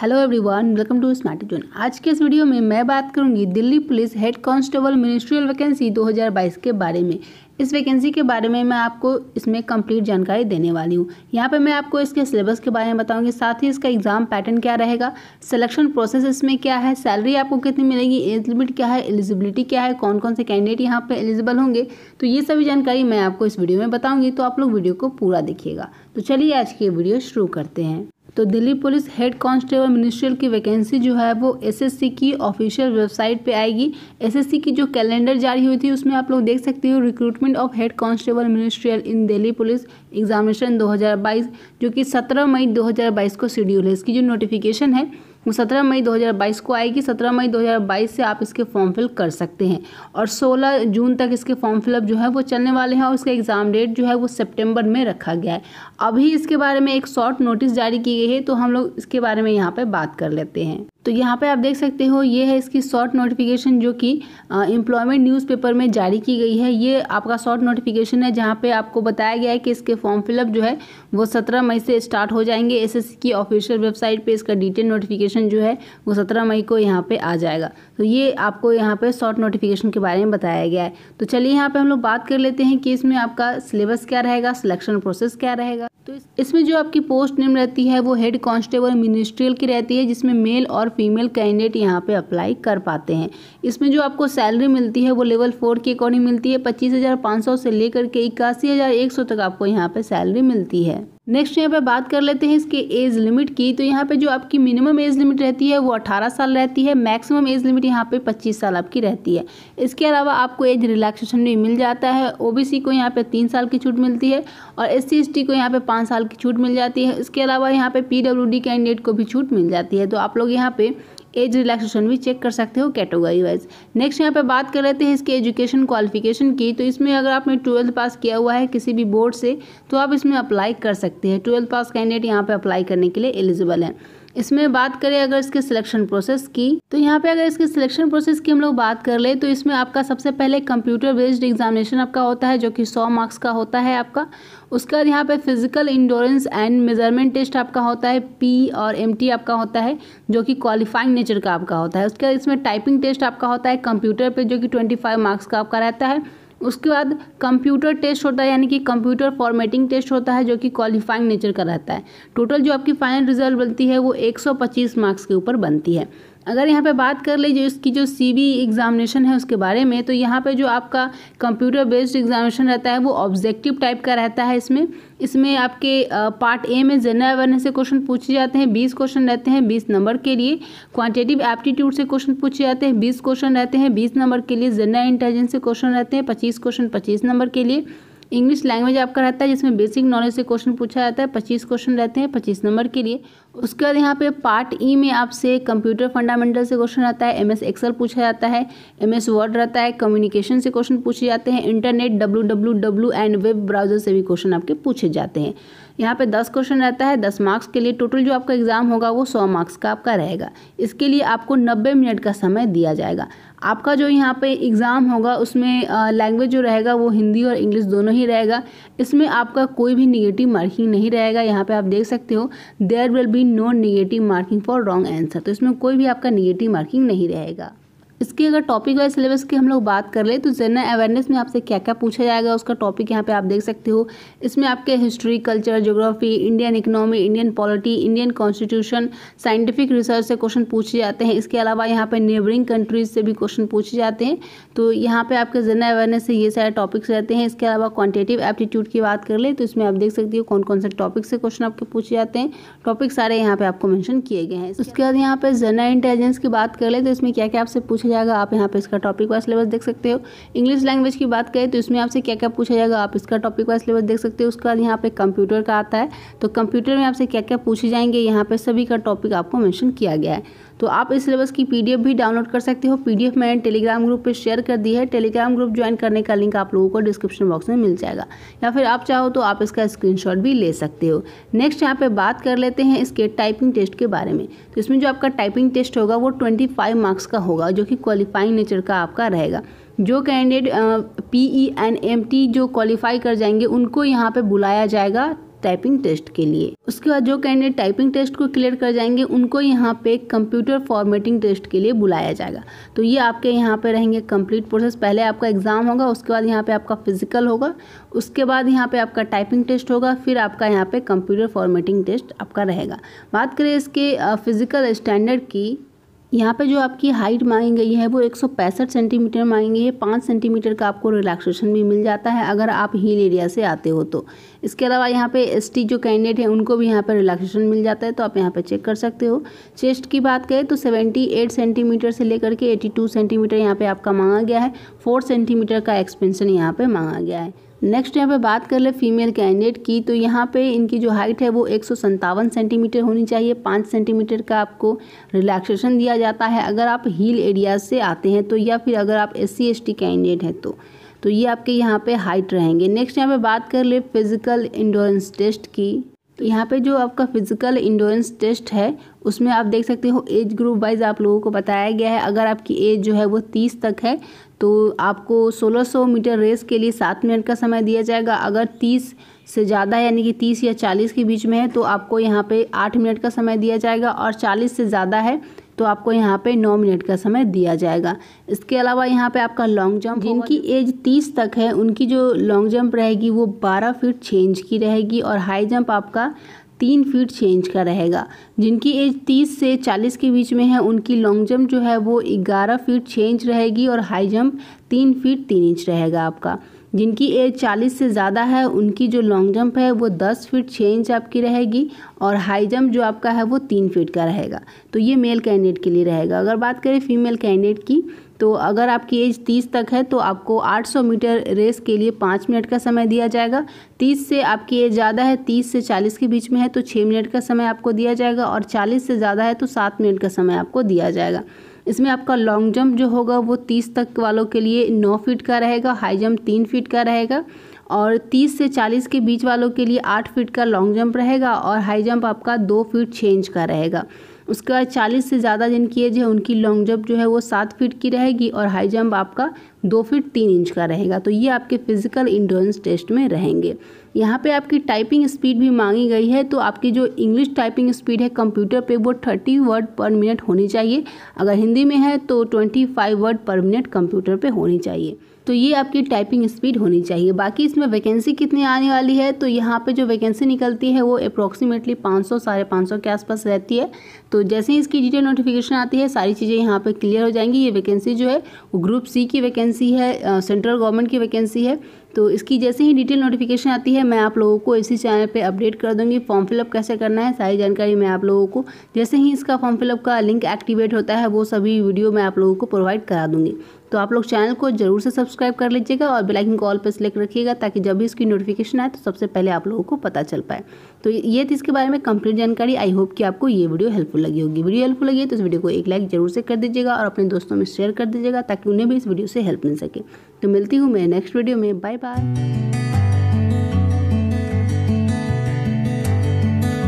hello everyone welcome to smart zone आज के इस वीडियो में मैं बात करूंगी Delhi police head constable ministerial vacancy 2022 के बारे में इस वैकेंसी के बारे में मैं आपको इसमें कंप्लीट जानकारी देने वाली हूँ यहाँ पे मैं आपको इसके सिलेबस के बारे में बताऊँगी साथ ही इसका एग्ज़ाम पैटर्न क्या रहेगा सिलेक्शन प्रोसेस इसमें क्या है सैलरी आपको कितनी मिलेगी एज लिमिट क्या है एलिजिबिलिटी क्या है कौन कौन से कैंडिडेट यहाँ पर एलिजिबल होंगे तो ये सभी जानकारी मैं आपको इस वीडियो में बताऊँगी तो आप लोग वीडियो को पूरा देखिएगा तो चलिए आज की वीडियो शुरू करते हैं तो Delhi police head constable ministerial की वैकेंसी जो है वो एसएससी की ऑफिशियल वेबसाइट पे आएगी एसएससी की जो कैलेंडर जारी हुई थी उसमें आप लोग देख सकते हो recruitment of head constable ministerial in Delhi police examination 2022 जो कि 17 मई 2022 को शेड्यूल है इसकी जो नोटिफिकेशन है वो सत्रह मई 2022 को आएगी सत्रह मई 2022 से आप इसके फॉर्म फिल कर सकते हैं और सोलह जून तक इसके फॉर्म फिलअप जो है वो चलने वाले हैं और इसका एग्ज़ाम डेट जो है वो सितंबर में रखा गया है अभी इसके बारे में एक शॉर्ट नोटिस जारी की गई है तो हम लोग इसके बारे में यहाँ पर बात कर लेते हैं तो यहाँ पे आप देख सकते हो ये है इसकी शॉर्ट नोटिफिकेशन जो कि एम्प्लॉयमेंट न्यूज़पेपर में जारी की गई है ये आपका शॉर्ट नोटिफिकेशन है जहाँ पे आपको बताया गया है कि इसके फॉर्म फिलअप जो है वो सत्रह मई से स्टार्ट हो जाएंगे एसएससी की ऑफिशियल वेबसाइट पे इसका डिटेल नोटिफिकेशन जो है वो सत्रह मई को यहाँ पर आ जाएगा तो ये आपको यहाँ पर शॉर्ट नोटिफिकेशन के बारे में बताया गया है तो चलिए यहाँ पर हम लोग बात कर लेते हैं कि इसमें आपका सिलेबस क्या रहेगा सिलेक्शन प्रोसेस क्या रहेगा तो इसमें जो आपकी पोस्ट नेम रहती है वो हेड कांस्टेबल मिनिस्ट्रियल की रहती है जिसमें मेल और फीमेल कैंडिडेट यहाँ पे अप्लाई कर पाते हैं इसमें जो आपको सैलरी मिलती है वो लेवल फोर के अकॉर्डिंग मिलती है पच्चीस हज़ार पाँच सौ से लेकर के इक्यासी हज़ार एक सौ तक आपको यहाँ पे सैलरी मिलती है नेक्स्ट यहाँ पे बात कर लेते हैं इसके एज लिमिट की तो यहाँ पे जो आपकी मिनिमम एज लिमिट रहती है वो 18 साल रहती है मैक्सिमम एज लिमिट यहाँ पे 25 साल आपकी रहती है इसके अलावा आपको एज रिलैक्सेशन भी मिल जाता है ओबीसी को यहाँ पे तीन साल की छूट मिलती है और एस सी को यहाँ पे पाँच साल की छूट मिल जाती है इसके अलावा यहाँ पे पी कैंडिडेट को भी छूट मिल जाती है तो आप लोग यहाँ पर एज रिलैक्सेशन भी चेक कर सकते हो कैटेगरी वाइज नेक्स्ट यहाँ पे बात कर लेते हैं इसके एजुकेशन क्वालिफिकेशन की तो इसमें अगर आपने ट्वेल्थ पास किया हुआ है किसी भी बोर्ड से तो आप इसमें अप्लाई कर सकते हैं ट्वेल्थ पास कैंडिडेट यहाँ पर अप्लाई करने के लिए एलिजिबल है इसमें बात करें अगर इसके सिलेक्शन प्रोसेस की तो यहाँ पे अगर इसके सिलेक्शन प्रोसेस की हम लोग बात कर ले तो इसमें आपका सबसे पहले कंप्यूटर बेस्ड एग्जामिनेशन आपका होता है जो कि सौ मार्क्स का होता है आपका उसके बाद यहाँ पे physical endurance and measurement test आपका होता है पी और एम आपका होता है जो कि क्वालिफाइंग नेचर का आपका होता है उसके बाद इसमें टाइपिंग टेस्ट आपका होता है कंप्यूटर पर जो कि ट्वेंटी मार्क्स का आपका रहता है उसके बाद कंप्यूटर टेस्ट होता है यानी कि कंप्यूटर फॉर्मेटिंग टेस्ट होता है जो कि क्वालिफाइंग नेचर का रहता है टोटल जो आपकी फाइनल रिजल्ट बनती है वो 125 मार्क्स के ऊपर बनती है अगर यहाँ पे बात कर लीजिए इसकी जो सी बी एग्ज़ामिनेशन है उसके बारे में तो यहाँ पे जो आपका कंप्यूटर बेस्ड एग्ज़ामिनेशन रहता है वो ऑब्जेक्टिव टाइप का रहता है इसमें इसमें आपके पार्ट ए में जनरल अवेयरनेस से क्वेश्चन पूछे जाते हैं बीस क्वेश्चन रहते हैं बीस नंबर के लिए क्वांटिटिव एप्टीट्यूड से क्वेश्चन पूछे जाते हैं बीस क्वेश्चन रहते हैं बीस नंबर के लिए जनरल इंटेलिजेंस से क्वेश्चन रहते हैं पच्चीस क्वेश्चन पच्चीस नंबर के लिए इंग्लिश लैंग्वेज आपका रहता है जिसमें बेसिक नॉलेज से क्वेश्चन पूछा जाता है पच्चीस क्वेश्चन रहते हैं पच्चीस नंबर के लिए उसके बाद यहाँ पे पार्ट ई e में आपसे कंप्यूटर फंडामेंटल से क्वेश्चन आता है एमएस एक्सेल पूछा जाता है एमएस वर्ड रहता है कम्युनिकेशन से क्वेश्चन पूछे जाते हैं internet W W W and web browser से भी क्वेश्चन आपके पूछे जाते हैं यहाँ पे दस क्वेश्चन रहता है दस मार्क्स के लिए टोटल जो आपका एग्जाम होगा वो सौ मार्क्स का आपका रहेगा इसके लिए आपको नब्बे मिनट का समय दिया जाएगा आपका जो यहाँ पे एग्ज़ाम होगा उसमें लैंग्वेज जो रहेगा वो हिंदी और इंग्लिश दोनों ही रहेगा इसमें आपका कोई भी निगेटिव मार्किंग नहीं रहेगा यहाँ पे आप देख सकते हो there will be be no negative marking for wrong answer तो इसमें कोई भी आपका निगेटिव मार्किंग नहीं रहेगा इसकी अगर टॉपिक वाइज सिलेबस की हम लोग बात कर ले तो जनरल अवेयरनेस में आपसे क्या क्या पूछा जाएगा उसका टॉपिक यहाँ पे आप देख सकते हो इसमें आपके history culture geography Indian economy Indian polity Indian constitution scientific research से क्वेश्चन पूछे जाते हैं इसके अलावा यहाँ पर नेबरिंग कंट्रीज से भी क्वेश्चन पूछे जाते हैं तो यहाँ पर आपके जनरल अवेयरनेस से ये सारे टॉपिक्स रहते हैं इसके अलावा क्वान्टिटिव एप्टीट्यूड की बात कर ले तो इसमें आप देख सकते हो कौन कौन से टॉपिक से क्वेश्चन आपके पूछे जाते हैं टॉपिक सारे यहाँ पर आपको मैंशन किए गए हैं उसके बाद यहाँ पर जनरल इंटेलिजेंस की बात कर ले तो इसमें क्या क्या आपसे पूछे जाएगा आप यहाँ पे इसका टॉपिक वाइज सिलेबस देख सकते हो इंग्लिश लैंग्वेज की बात करें तो इसमें आपसे क्या क्या पूछा जाएगा आप इसका टॉपिक वाइज सिलेबस देख सकते हो उसके बाद यहाँ पे कंप्यूटर का आता है तो कंप्यूटर में आपसे क्या क्या पूछे जाएंगे यहाँ पर सभी का टॉपिक आपको मैंशन किया गया है तो आप इस सिलेबस की पी भी डाउनलोड कर सकते हो पी मैंने टेलीग्राम ग्रुप पर शेयर कर दी है टेलीग्राम ग्रुप ज्वाइन करने का लिंक आप लोगों को डिस्क्रिप्शन बॉक्स में मिल जाएगा या फिर आप चाहो तो आप इसका स्क्रीनशॉट भी ले सकते हो नेक्स्ट यहाँ पे बात कर लेते हैं इसके टाइपिंग टेस्ट के बारे में तो इसमें जो आपका टाइपिंग टेस्ट होगा वो ट्वेंटी फाइव मार्क्स का होगा जो कि क्वालिफाइंग नेचर का आपका रहेगा जो candidate P E N M T जो क्वालिफाई कर जाएंगे उनको यहाँ पे बुलाया जाएगा टाइपिंग टेस्ट के लिए उसके बाद जो कैंडिडेट टाइपिंग टेस्ट को क्लियर कर जाएंगे उनको यहाँ पे कंप्यूटर फॉर्मेटिंग टेस्ट के लिए बुलाया जाएगा तो ये आपके यहाँ पे रहेंगे कंप्लीट प्रोसेस पहले आपका एग्ज़ाम होगा उसके बाद यहाँ पे आपका फिजिकल होगा उसके बाद यहाँ पे आपका टाइपिंग टेस्ट होगा फिर आपका यहाँ पे कंप्यूटर फॉर्मेटिंग टेस्ट आपका रहेगा बात करें इसके फिजिकल स्टैंडर्ड की यहाँ पे जो आपकी हाइट मांगी गई है वो एक सेंटीमीटर मांगी गई है पाँच सेंटीमीटर का आपको रिलैक्सेशन भी मिल जाता है अगर आप हील एरिया से आते हो तो इसके अलावा यहाँ पे एसटी जो कैंडिडेट हैं उनको भी यहाँ पर रिलैक्सेशन मिल जाता है तो आप यहाँ पे चेक कर सकते हो चेस्ट की बात करें तो सेवेंटी सेंटीमीटर से लेकर के एटी सेंटीमीटर यहाँ पर आपका मांगा गया है फोर सेंटीमीटर का एक्सपेंसन यहाँ पर मांगा गया है नेक्स्ट यहाँ पे बात कर ले फीमेल कैंडिडेट की तो यहाँ पे इनकी जो हाइट है वो एक सेंटीमीटर होनी चाहिए पाँच सेंटीमीटर का आपको रिलैक्सेशन दिया जाता है अगर आप हील एरिया से आते हैं तो या फिर अगर आप एस सी कैंडिडेट हैं तो तो ये आपके यहाँ पे हाइट रहेंगे नेक्स्ट यहाँ पे बात कर ले फिजिकल इंडोरेंस टेस्ट की यहाँ पे जो आपका फिजिकल इंडोरेंस टेस्ट है उसमें आप देख सकते हो एज ग्रुप वाइज आप लोगों को बताया गया है अगर आपकी एज जो है वो तीस तक है तो आपको 1600 मीटर रेस के लिए सात मिनट का समय दिया जाएगा अगर तीस से ज़्यादा यानी कि तीस या चालीस के बीच में है तो आपको यहाँ पे आठ मिनट का समय दिया जाएगा और चालीस से ज़्यादा है तो आपको यहाँ पे नौ मिनट का समय दिया जाएगा इसके अलावा यहाँ पे आपका लॉन्ग जंप जिनकी एज तीस तक है उनकी जो लॉन्ग जंप रहेगी वो बारह फीट छः इंच की रहेगी और हाई जंप आपका तीन फीट छः इंच का रहेगा जिनकी एज तीस से चालीस के बीच में है उनकी लॉन्ग जंप जो है वो ग्यारह फीट छः इंच रहेगी और हाई जंप तीन फीट तीन इंच रहेगा आपका जिनकी एज 40 से ज़्यादा है उनकी जो लॉन्ग जंप है वो 10 फीट छः इंच आपकी रहेगी और हाई जंप जो आपका है वो तीन फीट का रहेगा तो ये मेल कैंडिडेट के लिए रहेगा अगर बात करें फीमेल कैंडिडेट की तो अगर आपकी एज तीस तक है तो आपको आठ सौ मीटर रेस के लिए पाँच मिनट का समय दिया जाएगा तीस से आपकी एज ज़्यादा है तीस से चालीस के बीच में है तो छः मिनट का समय आपको दिया जाएगा और चालीस से ज़्यादा है तो सात मिनट का समय आपको दिया जाएगा इसमें आपका लॉन्ग जंप जो होगा वो तीस तक वालों के लिए नौ फीट का रहेगा हाई जंप तीन फीट का रहेगा और 30 से 40 के बीच वालों के लिए 8 फीट का लॉन्ग जंप रहेगा और हाई जंप आपका 2 फीट छः इंच का रहेगा उसके बाद चालीस से ज़्यादा जिनकी एज है उनकी लॉन्ग जंप जो है वो सात फीट की रहेगी और हाई जंप आपका दो फीट तीन इंच का रहेगा तो ये आपके फिजिकल इंडोरेंस टेस्ट में रहेंगे यहाँ पे आपकी टाइपिंग स्पीड भी मांगी गई है तो आपकी जो इंग्लिश टाइपिंग स्पीड है कंप्यूटर पे वो थर्टी वर्ड पर मिनट होनी चाहिए अगर हिंदी में है तो twenty five word per minute computer पे होनी चाहिए तो ये आपकी टाइपिंग स्पीड होनी चाहिए बाकी इसमें वैकेंसी कितनी आने वाली है तो यहाँ पे जो वैकेंसी निकलती है वो अप्रॉक्सीमेटली पाँच सौ साढ़े पाँच सौ के आसपास रहती है तो जैसे ही इसकी डिटेल नोटिफिकेशन आती है सारी चीज़ें यहाँ पर क्लियर हो जाएंगी ये वैकेंसी जो है वो ग्रुप सी की वैकेंसी है सेंट्रल गवर्नमेंट की वैकेंसी है तो इसकी जैसे ही डिटेल नोटिफिकेशन आती है मैं आप लोगों को इसी चैनल पे अपडेट कर दूंगी फॉर्म फिलअप कैसे करना है सारी जानकारी मैं आप लोगों को जैसे ही इसका फॉर्म फिलअप का लिंक एक्टिवेट होता है वो सभी वीडियो मैं आप लोगों को प्रोवाइड करा दूंगी तो आप लोग चैनल को जरूर से सब्सक्राइब कर लीजिएगा और बेलाइकन कॉल पर सेलेक्ट रखिएगा ताकि जब भी इसकी नोटिफिकेशन आए तो सबसे पहले आप लोगों को पता चल पाए तो ये थी इसके बारे में कंप्लीट जानकारी आई होप कि आपको ये वीडियो हेल्पफुल लगी होगी वीडियो हेल्पफुल लगी है तो इस वीडियो को एक लाइक जरूर से कर दीजिएगा और अपने दोस्तों में शेयर कर दीजिएगा ताकि उन्हें भी इस वीडियो से हेल्प मिल सके तो मिलती हूँ मैं नेक्स्ट वीडियो में बाय बाय